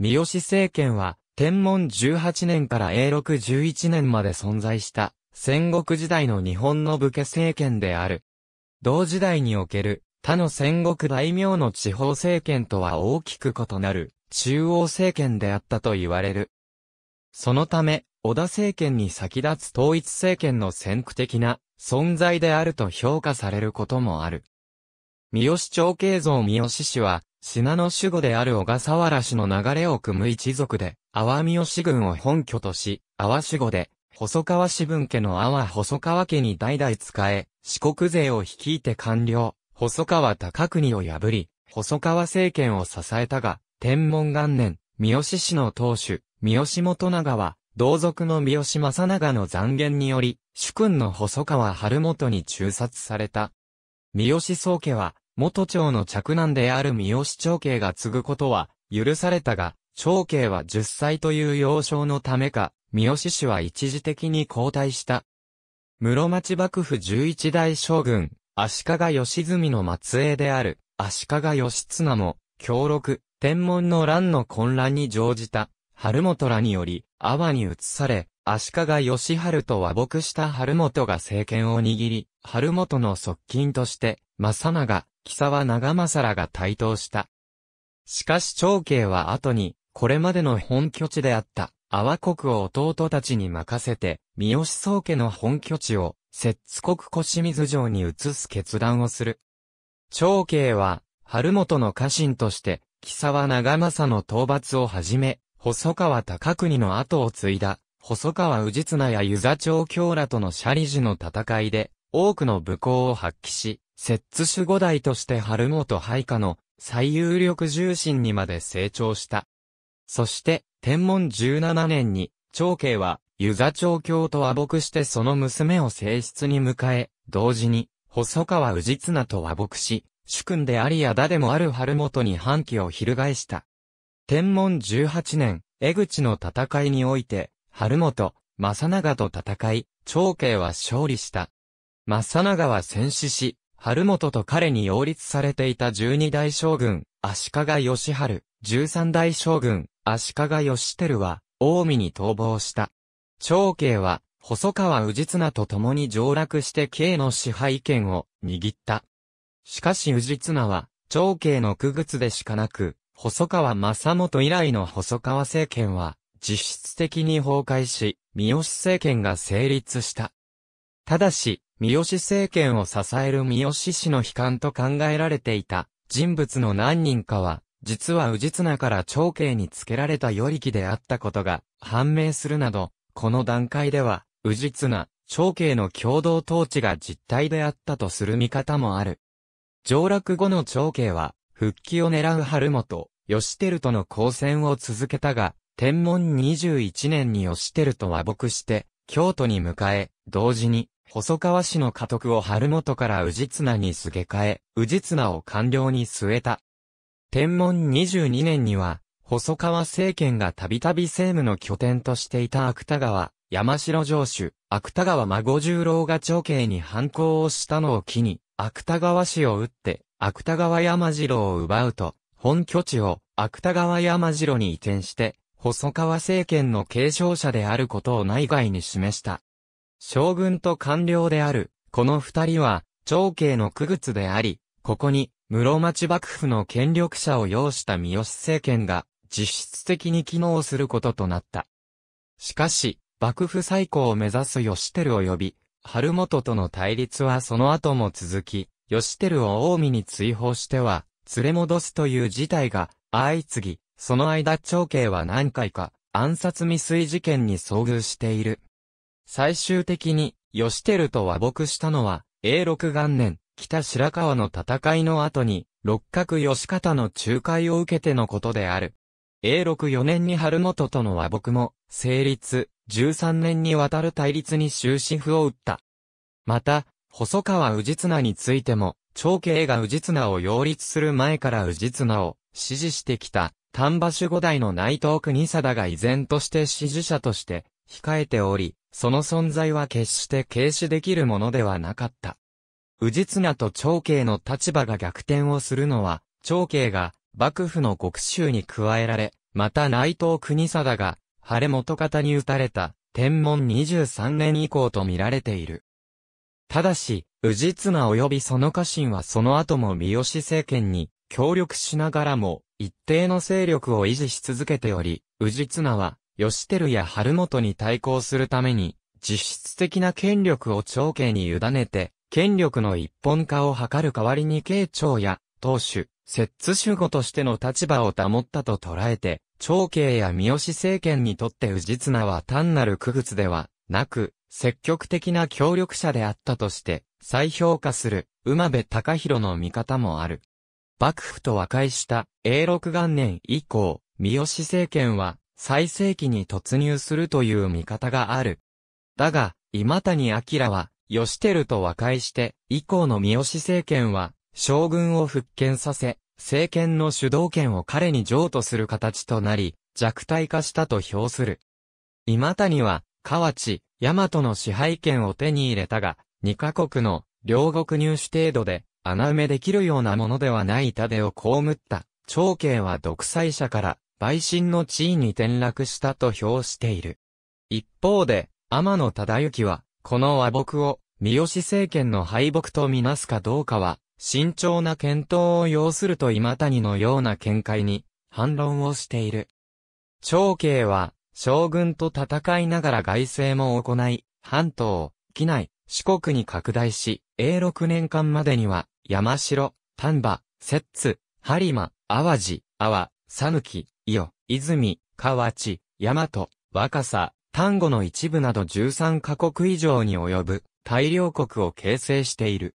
三好政権は、天文18年から永禄11年まで存在した戦国時代の日本の武家政権である。同時代における他の戦国大名の地方政権とは大きく異なる中央政権であったと言われる。そのため、織田政権に先立つ統一政権の先駆的な存在であると評価されることもある。三好長慶像三好氏は、砂の守護である小笠原氏の流れを組む一族で、阿波三好軍を本拠とし、阿波守護で、細川氏分家の阿波細川家に代々仕え、四国勢を率いて官僚、細川高国を破り、細川政権を支えたが、天文元年、三好氏の当主、三好元長は、同族の三好正長の残言により、主君の細川春元に中殺された。三好宗家は、元長の嫡男である三好長慶が継ぐことは許されたが、長慶は10歳という幼少のためか、三好氏は一時的に交代した。室町幕府11代将軍、足利義澄の末裔である、足利義綱も、強力、天文の乱の混乱に乗じた、春本らにより、阿波に移され、足利義春と和睦した春本が政権を握り、春本の側近として、正長、木沢長政らが台頭した。しかし長慶は後に、これまでの本拠地であった、阿波国を弟たちに任せて、三好宗家の本拠地を、摂津国小清水城に移す決断をする。長慶は、春元の家臣として、木沢長政の討伐をはじめ、細川高国の後を継いだ、細川氏綱や湯座長京らとの斜里寺の戦いで、多くの武功を発揮し、摂津守護代として春元配下の最有力重臣にまで成長した。そして、天文17年に、長慶は、湯座長教と和睦してその娘を正室に迎え、同時に、細川氏綱と和睦し、主君でありやだでもある春元に反旗を翻した。天文18年、江口の戦いにおいて、春元、正長と戦い、長慶は勝利した。正長は戦死し、春元と彼に擁立されていた十二代将軍、足利義春、十三代将軍、足利義輝は、近江に逃亡した。長慶は、細川氏綱と共に上落して慶の支配権を握った。しかし氏綱は、長慶の区靴でしかなく、細川正元以来の細川政権は、実質的に崩壊し、三好政権が成立した。ただし、三好政権を支える三好氏の悲観と考えられていた人物の何人かは、実は治綱から長兄につけられた与力であったことが判明するなど、この段階では、治綱、長兄の共同統治が実態であったとする見方もある。上落後の長兄は、復帰を狙う春元、義輝との交戦を続けたが、天文21年に義輝と和睦して、京都に迎え、同時に、細川氏の家督を春元から氏綱にすげ替え、氏綱を官僚に据えた。天文22年には、細川政権がたびたび政務の拠点としていた芥川、山城城主、芥川孫十郎が長兄に反抗をしたのを機に、芥川氏を撃って、芥川山城を奪うと、本拠地を芥川山城に移転して、細川政権の継承者であることを内外に示した。将軍と官僚である、この二人は、長兄の区別であり、ここに、室町幕府の権力者を要した三好政権が、実質的に機能することとなった。しかし、幕府再興を目指す義輝及び、春元との対立はその後も続き、義輝を近江に追放しては、連れ戻すという事態が相次ぎ、その間長兄は何回か暗殺未遂事件に遭遇している。最終的に、義輝と和睦したのは、永禄元年、北白川の戦いの後に、六角義方の仲介を受けてのことである。永禄四年に春元との和睦も、成立、十三年にわたる対立に終止符を打った。また、細川氏綱についても、長兄が氏綱を擁立する前から氏綱を支持してきた、丹波守護代の内藤国貞が依然として支持者として控えており、その存在は決して軽視できるものではなかった。氏綱と長慶の立場が逆転をするのは、長慶が幕府の極州に加えられ、また内藤国貞が、晴れ元方に打たれた、天文23年以降と見られている。ただし、氏綱及びその家臣はその後も三好政権に協力しながらも、一定の勢力を維持し続けており、氏綱は、義輝や春元に対抗するために、実質的な権力を長慶に委ねて、権力の一本化を図る代わりに慶長や、当主、摂津守護としての立場を保ったと捉えて、長慶や三好政権にとって氏綱は単なる区別ではなく、積極的な協力者であったとして、再評価する、馬部隆弘の見方もある。幕府と和解した、永禄元年以降、三好政権は、最盛期に突入するという見方がある。だが、今谷明は、義輝と和解して、以降の三好政権は、将軍を復権させ、政権の主導権を彼に譲渡する形となり、弱体化したと評する。今谷は、河内、大和の支配権を手に入れたが、二カ国の両国入手程度で穴埋めできるようなものではない痛手をむった。長兄は独裁者から陪審の地位に転落したと評している。一方で、天野忠之は、この和睦を、三好政権の敗北とみなすかどうかは、慎重な検討を要すると今谷のような見解に、反論をしている。長慶は、将軍と戦いながら外政も行い、半島、機内、四国に拡大し、永禄年間までには、山城、丹波、摂津、播磨、淡路、阿波、讃岐、いよ。泉、河内、大和、若狭、丹後の一部など13カ国以上に及ぶ大量国を形成している。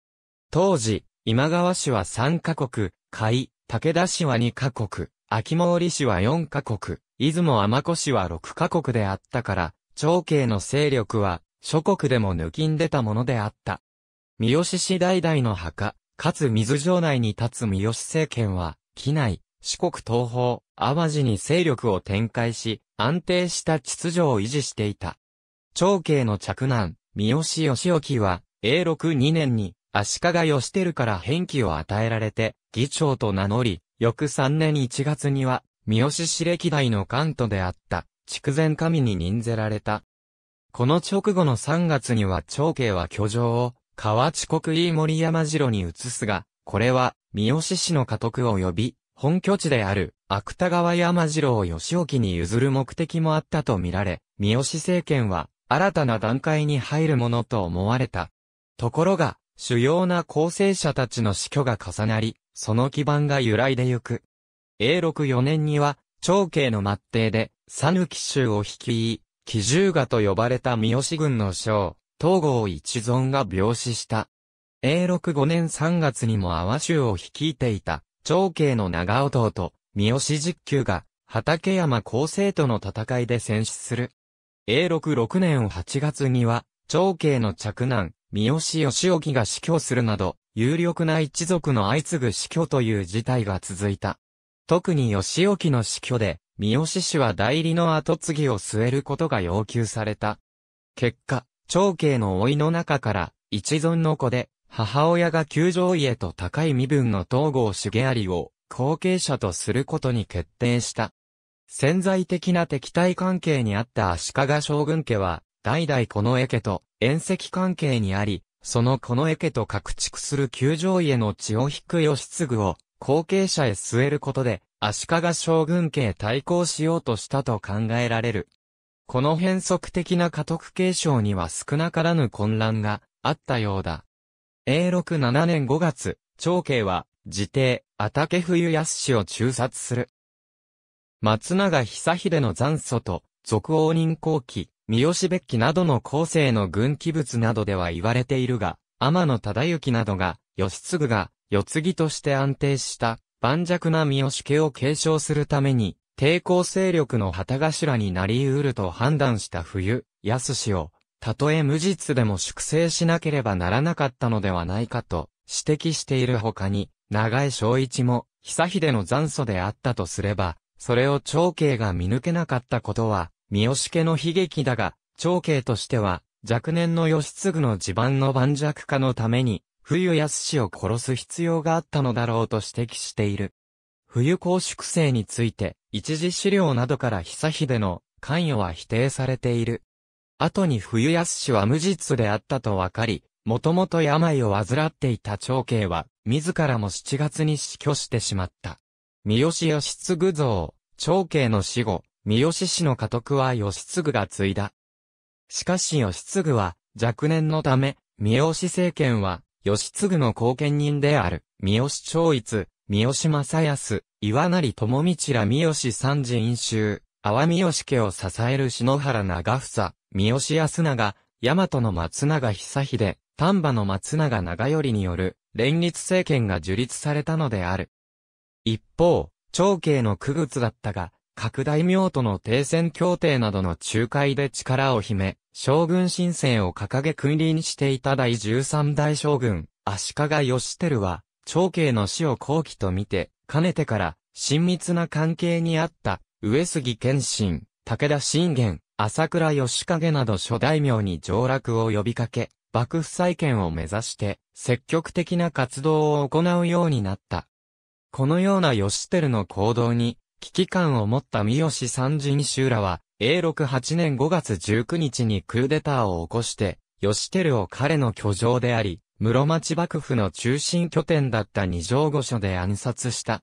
当時、今川氏は3カ国、甲斐、武田氏は2カ国、秋毛氏は4カ国、出雲天子氏は6カ国であったから、長兄の勢力は諸国でも抜きんでたものであった。三好氏代々の墓、かつ水城内に立つ三好政権は、機内、四国東方、淡路に勢力を展開し、安定した秩序を維持していた。長慶の嫡男、三好義興は、永禄2年に、足利義輝から返記を与えられて、議長と名乗り、翌3年1月には、三好市歴代の関東であった、筑前神に任ぜられた。この直後の3月には長慶は居城を、河内国飯森山城に移すが、これは、三好氏の家督呼び、本拠地である芥川山次郎義興に譲る目的もあったとみられ、三好政権は新たな段階に入るものと思われた。ところが、主要な構成者たちの死去が重なり、その基盤が揺らいでゆく。永禄4年には、長慶の末帝で、讃岐州を率い、奇獣賀と呼ばれた三好軍の将、東郷一存が病死した。永禄5年3月にも阿波州を率いていた、長兄の長弟、三好実久が、畠山高生との戦いで戦死する。永禄6年8月には、長兄の嫡男、三好義興が死去するなど、有力な一族の相次ぐ死去という事態が続いた。特に義興の死去で、三好氏は代理の後継ぎを据えることが要求された。結果、長兄の老いの中から、一存の子で、母親が球場家と高い身分の東郷重有を後継者とすることに決定した。潜在的な敵対関係にあった足利将軍家は、代々この家家と縁石関係にあり、そのこの家家と拡築する球場家の血を引く義継を後継者へ据えることで、足利将軍家へ対抗しようとしたと考えられる。この変則的な家督継承には少なからぬ混乱があったようだ。永禄7年5月、長慶は、自邸、け冬康を中殺する。松永久秀の残祖と、俗王人後期、三好別記などの後世の軍記物などでは言われているが、天野忠之などが、義継が、世継ぎとして安定した、盤石な三好家を継承するために、抵抗勢力の旗頭になり得ると判断した冬、安氏を、たとえ無実でも粛清しなければならなかったのではないかと指摘している他に、長江昭一も、久秀の残祖であったとすれば、それを長兄が見抜けなかったことは、三好家の悲劇だが、長兄としては、若年の義継の地盤の盤石化のために、冬康を殺す必要があったのだろうと指摘している。冬公粛清について、一時資料などから久秀の関与は否定されている。後に冬安氏は無実であったと分かり、もともと病を患っていた長慶は、自らも7月に死去してしまった。三好義継像、長慶の死後、三好氏の家督は義継が継いだ。しかし義継は、若年のため、三好政権は、義継の後見人である、三好長一、三好正康、岩成智道ら三好三人衆、阿波三好家を支える篠原長房、三好康が大和の松永久秀、丹波の松永長頼による連立政権が樹立されたのである。一方、長慶の区物だったが、各大名との停戦協定などの仲介で力を秘め、将軍申請を掲げ君臨していた第13代将軍、足利義輝は、長慶の死を後期と見て、かねてから、親密な関係にあった、上杉謙信、武田信玄、朝倉義景など諸大名に上洛を呼びかけ、幕府再建を目指して、積極的な活動を行うようになった。このような義輝の行動に、危機感を持った三好三人衆らは、永禄8年5月19日にクーデターを起こして、義輝を彼の居城であり、室町幕府の中心拠点だった二条御所で暗殺した。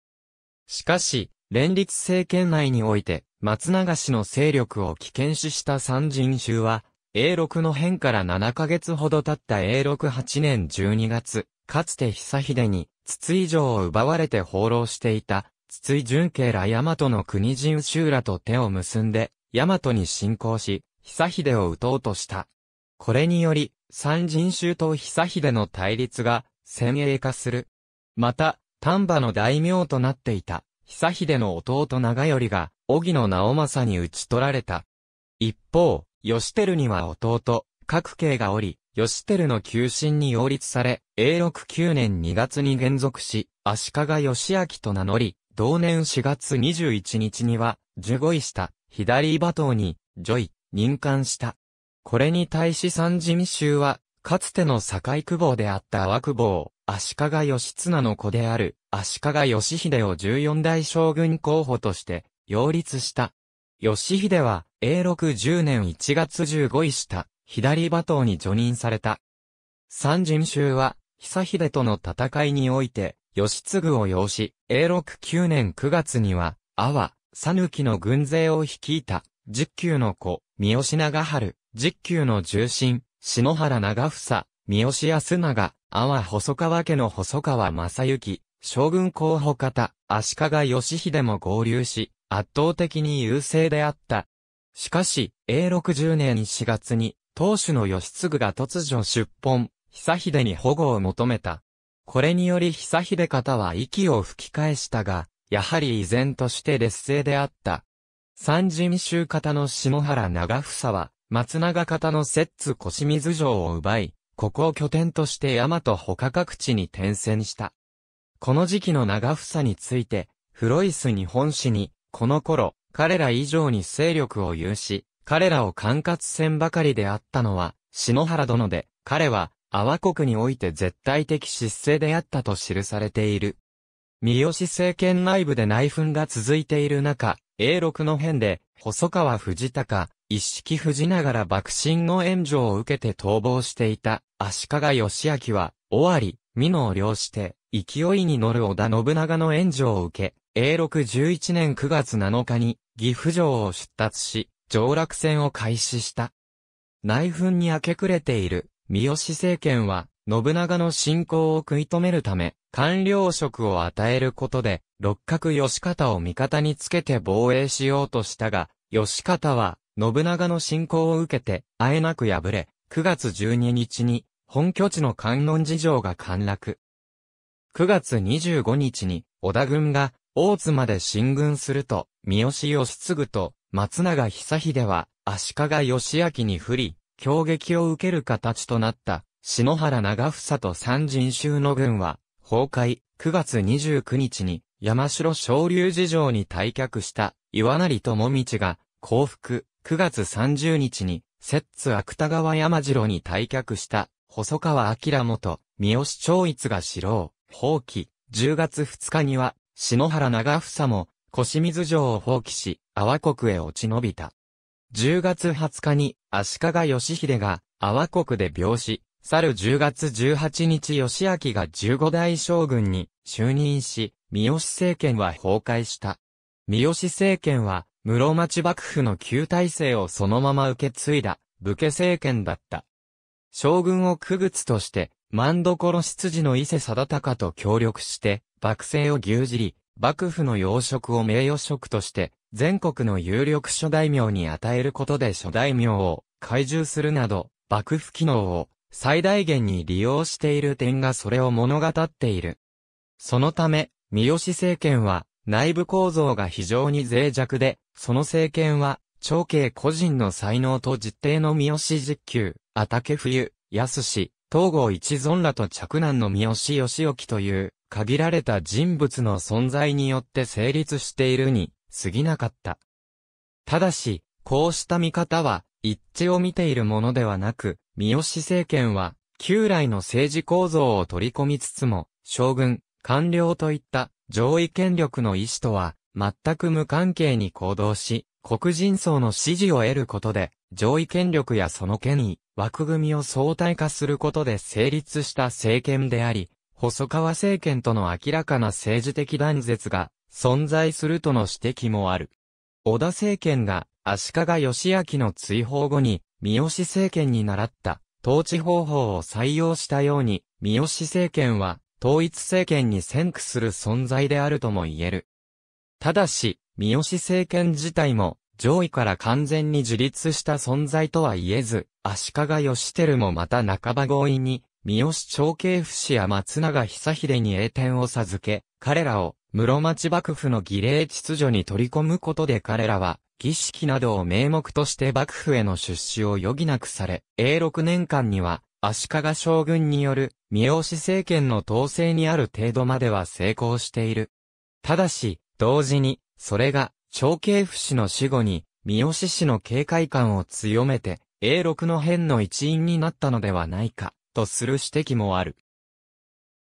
しかし、連立政権内において、松永氏の勢力を危険視した三人衆は、a 六の変から7ヶ月ほど経った a 六。8年12月、かつて久秀に、筒井城を奪われて放浪していた、筒井純慶ら大和の国人衆らと手を結んで、大和に侵攻し、久秀を撃とうとした。これにより、三人衆と久秀の対立が、先鋭化する。また、丹波の大名となっていた、久秀の弟長頼が、荻野直政に討ち取られた。一方、義輝には弟、各慶がおり、義輝の急進に擁立され、永禄9年2月に現続し、足利義明と名乗り、同年4月21日には、受護位した、左馬頭に、ョ位、任官した。これに対し三人衆は、かつての堺公方であった阿波公足利義綱の子である、足利義秀を14代将軍候補として、擁立した。義秀は、永禄10年1月15し下、左馬頭に除任された。三人衆は、久秀との戦いにおいて、義継を擁し、永禄9年9月には、阿波、佐岐の軍勢を率いた、十級の子、三好長春、十級の重臣、篠原長房、三好安長、阿波細川家の細川正幸、将軍候補方、足利義秀も合流し、圧倒的に優勢であった。しかし、A60 年4月に、当主の義継が突如出奔、久秀に保護を求めた。これにより久秀方は息を吹き返したが、やはり依然として劣勢であった。三人衆方の下原長房は、松永方の摂津小清水城を奪い、ここを拠点として大和他各地に転戦した。この時期の長房について、フロイス日本史に、この頃、彼ら以上に勢力を有し、彼らを管轄せんばかりであったのは、篠原殿で、彼は、阿波国において絶対的失勢であったと記されている。三好政権内部で内紛が続いている中、永禄の変で、細川藤高、一式藤ながら爆心の援助を受けて逃亡していた、足利義明は、尾張、美濃を領して、勢いに乗る織田信長の援助を受け、永禄11年9月7日に、岐阜城を出立し、上落戦を開始した。内紛に明け暮れている、三好政権は、信長の信仰を食い止めるため、官僚職を与えることで、六角義方を味方につけて防衛しようとしたが、義方は、信長の信仰を受けて、あえなく敗れ、9月12日に、本拠地の観音寺城が陥落。9月25日に、織田軍が、大津まで進軍すると、三好義継と、松永久秀は、足利義明に降り、攻撃を受ける形となった、篠原長房と三人衆の軍は、崩壊、9月29日に、山城昇竜寺城に退却した、岩成智道が、降伏、9月30日に、摂津芥川山城に退却した、細川明元、三好長一が死老、放棄、10月2日には、篠原長房も、清水城を放棄し、阿波国へ落ち延びた。10月20日に、足利義秀が、阿波国で病死、去る10月18日義明が15代将軍に就任し、三好政権は崩壊した。三好政権は、室町幕府の旧体制をそのまま受け継いだ、武家政権だった。将軍を区別として、万所執事の伊勢貞隆と協力して、幕政を牛耳り、幕府の要職を名誉職として、全国の有力諸大名に与えることで諸大名を懐柔するなど、幕府機能を最大限に利用している点がそれを物語っている。そのため、三好政権は内部構造が非常に脆弱で、その政権は長兄個人の才能と実定の三好実給、あたけ冬、やすし、東郷一存らと嫡男の三好義興という、限られた人物の存在によって成立しているに、過ぎなかった。ただし、こうした見方は、一致を見ているものではなく、三好政権は、旧来の政治構造を取り込みつつも、将軍、官僚といった上位権力の意志とは、全く無関係に行動し、黒人層の支持を得ることで、上位権力やその権威、枠組みを相対化することで成立した政権であり、細川政権との明らかな政治的断絶が存在するとの指摘もある。小田政権が足利義明の追放後に三好政権に習った統治方法を採用したように、三好政権は統一政権に先駆する存在であるとも言える。ただし、三好政権自体も上位から完全に自立した存在とは言えず、足利義輝もまた半ば強引に、三好長慶不死や松永久秀に栄転を授け、彼らを室町幕府の儀礼秩序に取り込むことで彼らは、儀式などを名目として幕府への出資を余儀なくされ、永禄年間には、足利将軍による、三好政権の統制にある程度までは成功している。ただし、同時に、それが、長慶府氏の死後に、三好氏の警戒感を強めて、永禄の変の一因になったのではないか、とする指摘もある。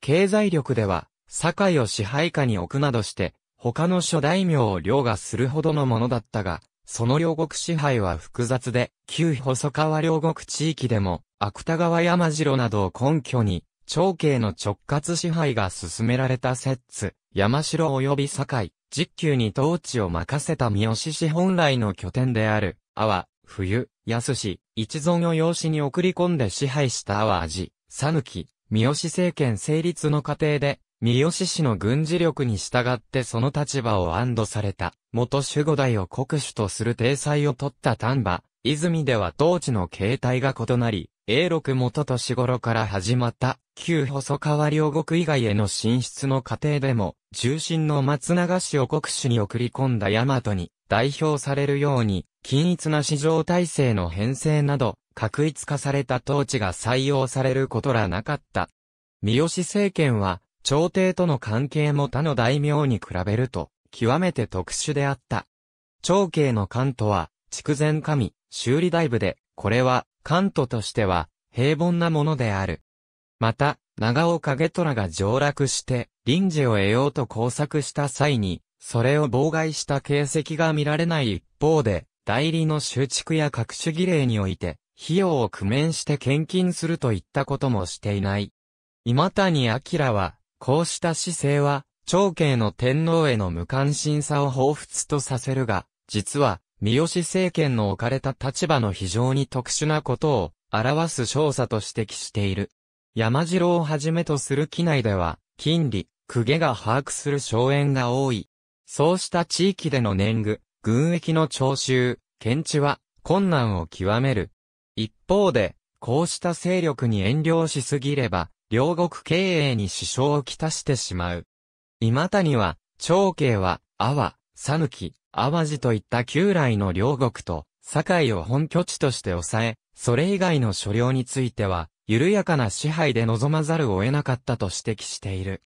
経済力では、堺を支配下に置くなどして、他の諸大名を凌駕するほどのものだったが、その両国支配は複雑で、旧細川両国地域でも、芥川山城などを根拠に、長慶の直轄支配が進められた摂津、山城及び堺、実級に統治を任せた三好氏本来の拠点である、阿波、冬、安氏、一存を養子に送り込んで支配した阿波味、さぬき、三好政権成立の過程で、三好氏の軍事力に従ってその立場を安堵された、元守護代を国主とする体裁を取った丹波、泉では統治の形態が異なり、永禄元年頃から始まった、旧細川両国以外への進出の過程でも、重心の松永氏を国主に送り込んだ大和に代表されるように、均一な市場体制の編成など、確一化された統治が採用されることらなかった。三好政権は、朝廷との関係も他の大名に比べると、極めて特殊であった。長慶の関東は、筑前神、修理大部で、これは、関東としては平凡なものである。また、長尾ト虎が上洛して、臨時を得ようと工作した際に、それを妨害した形跡が見られない一方で、代理の修築や各種儀礼において、費用を工面して献金するといったこともしていない。今谷明は、こうした姿勢は、長慶の天皇への無関心さを彷彿とさせるが、実は、三好政権の置かれた立場の非常に特殊なことを表す少佐と指摘している。山城をはじめとする機内では、金利、公家が把握する荘園が多い。そうした地域での年貢、軍役の徴収、検知は困難を極める。一方で、こうした勢力に遠慮しすぎれば、両国経営に支障をきたしてしまう。今谷は、長慶は、阿波、讃岐、淡路といった旧来の両国と、堺を本拠地として抑え、それ以外の所領については、緩やかな支配で望まざるを得なかったと指摘している。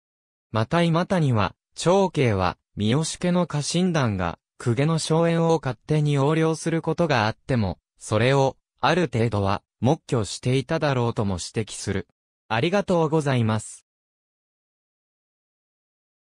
また今谷は、長慶は、三好家の家臣団が、公家の荘園を勝手に横領することがあっても、それを、ある程度は、黙居していただろうとも指摘する。ありがとうございます。